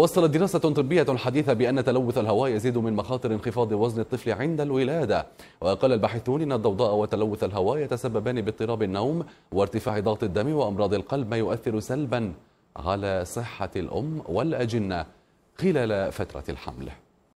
وصلت دراسة طبية حديثة بأن تلوث الهواء يزيد من مخاطر انخفاض وزن الطفل عند الولادة وقال الباحثون أن الضوضاء وتلوث الهواء يتسببان باضطراب النوم وارتفاع ضغط الدم وأمراض القلب ما يؤثر سلبا على صحة الأم والأجنة خلال فترة الحمل